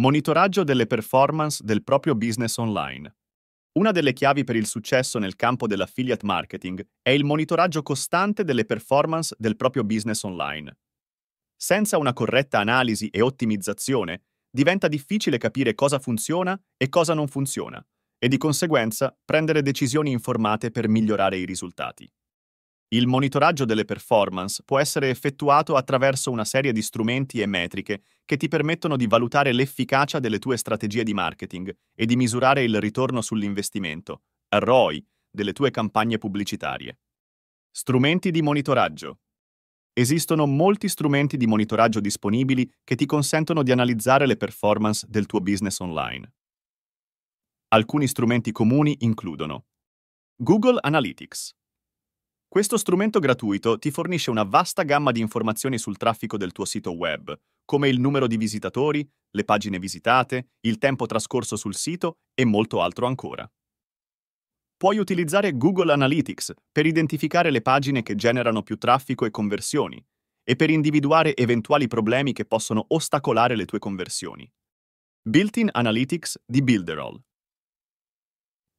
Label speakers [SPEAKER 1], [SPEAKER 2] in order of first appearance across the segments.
[SPEAKER 1] Monitoraggio delle performance del proprio business online. Una delle chiavi per il successo nel campo dell'affiliate marketing è il monitoraggio costante delle performance del proprio business online. Senza una corretta analisi e ottimizzazione, diventa difficile capire cosa funziona e cosa non funziona, e di conseguenza prendere decisioni informate per migliorare i risultati. Il monitoraggio delle performance può essere effettuato attraverso una serie di strumenti e metriche che ti permettono di valutare l'efficacia delle tue strategie di marketing e di misurare il ritorno sull'investimento, ROI, delle tue campagne pubblicitarie. Strumenti di monitoraggio. Esistono molti strumenti di monitoraggio disponibili che ti consentono di analizzare le performance del tuo business online. Alcuni strumenti comuni includono Google Analytics questo strumento gratuito ti fornisce una vasta gamma di informazioni sul traffico del tuo sito web, come il numero di visitatori, le pagine visitate, il tempo trascorso sul sito e molto altro ancora. Puoi utilizzare Google Analytics per identificare le pagine che generano più traffico e conversioni e per individuare eventuali problemi che possono ostacolare le tue conversioni. Built-in Analytics di Builderall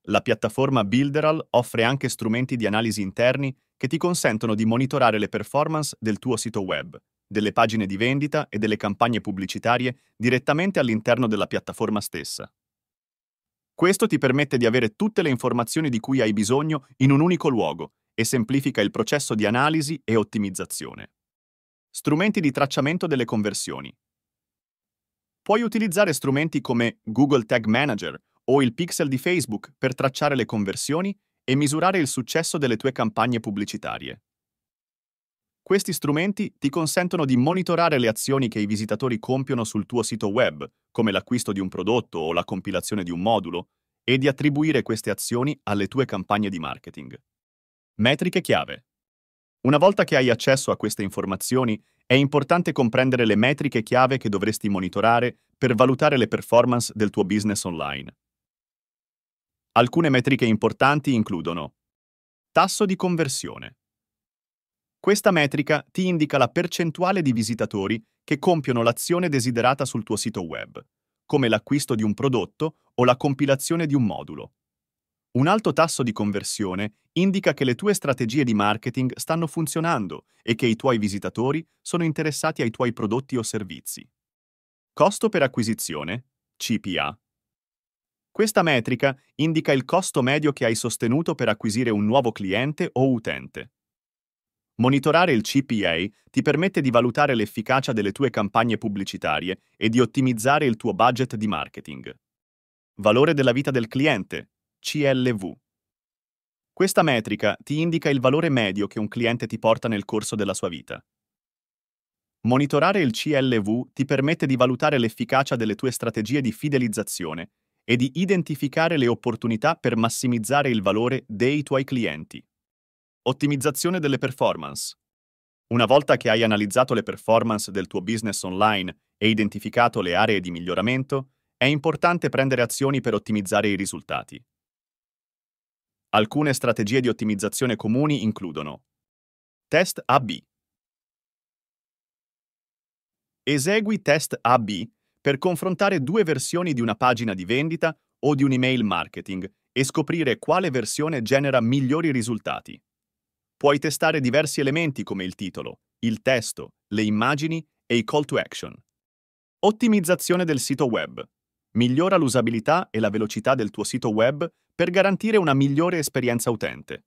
[SPEAKER 1] la piattaforma Builderall offre anche strumenti di analisi interni che ti consentono di monitorare le performance del tuo sito web, delle pagine di vendita e delle campagne pubblicitarie direttamente all'interno della piattaforma stessa. Questo ti permette di avere tutte le informazioni di cui hai bisogno in un unico luogo e semplifica il processo di analisi e ottimizzazione. Strumenti di tracciamento delle conversioni. Puoi utilizzare strumenti come Google Tag Manager o il pixel di Facebook per tracciare le conversioni e misurare il successo delle tue campagne pubblicitarie. Questi strumenti ti consentono di monitorare le azioni che i visitatori compiono sul tuo sito web, come l'acquisto di un prodotto o la compilazione di un modulo, e di attribuire queste azioni alle tue campagne di marketing. Metriche chiave. Una volta che hai accesso a queste informazioni, è importante comprendere le metriche chiave che dovresti monitorare per valutare le performance del tuo business online. Alcune metriche importanti includono Tasso di conversione. Questa metrica ti indica la percentuale di visitatori che compiono l'azione desiderata sul tuo sito web, come l'acquisto di un prodotto o la compilazione di un modulo. Un alto tasso di conversione indica che le tue strategie di marketing stanno funzionando e che i tuoi visitatori sono interessati ai tuoi prodotti o servizi. Costo per acquisizione, CPA, questa metrica indica il costo medio che hai sostenuto per acquisire un nuovo cliente o utente. Monitorare il CPA ti permette di valutare l'efficacia delle tue campagne pubblicitarie e di ottimizzare il tuo budget di marketing. Valore della vita del cliente, CLV. Questa metrica ti indica il valore medio che un cliente ti porta nel corso della sua vita. Monitorare il CLV ti permette di valutare l'efficacia delle tue strategie di fidelizzazione e di identificare le opportunità per massimizzare il valore dei tuoi clienti. Ottimizzazione delle performance. Una volta che hai analizzato le performance del tuo business online e identificato le aree di miglioramento, è importante prendere azioni per ottimizzare i risultati. Alcune strategie di ottimizzazione comuni includono Test AB. Esegui test AB per confrontare due versioni di una pagina di vendita o di un'email marketing e scoprire quale versione genera migliori risultati. Puoi testare diversi elementi come il titolo, il testo, le immagini e i call to action. Ottimizzazione del sito web. Migliora l'usabilità e la velocità del tuo sito web per garantire una migliore esperienza utente.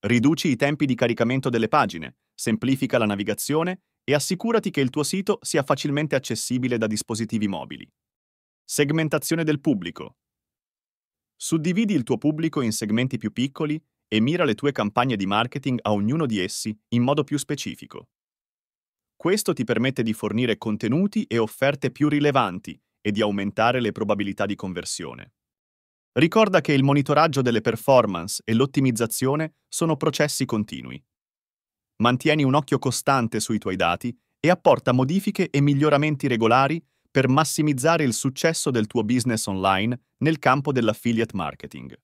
[SPEAKER 1] Riduci i tempi di caricamento delle pagine, semplifica la navigazione e assicurati che il tuo sito sia facilmente accessibile da dispositivi mobili. Segmentazione del pubblico. Suddividi il tuo pubblico in segmenti più piccoli e mira le tue campagne di marketing a ognuno di essi in modo più specifico. Questo ti permette di fornire contenuti e offerte più rilevanti e di aumentare le probabilità di conversione. Ricorda che il monitoraggio delle performance e l'ottimizzazione sono processi continui mantieni un occhio costante sui tuoi dati e apporta modifiche e miglioramenti regolari per massimizzare il successo del tuo business online nel campo dell'affiliate marketing.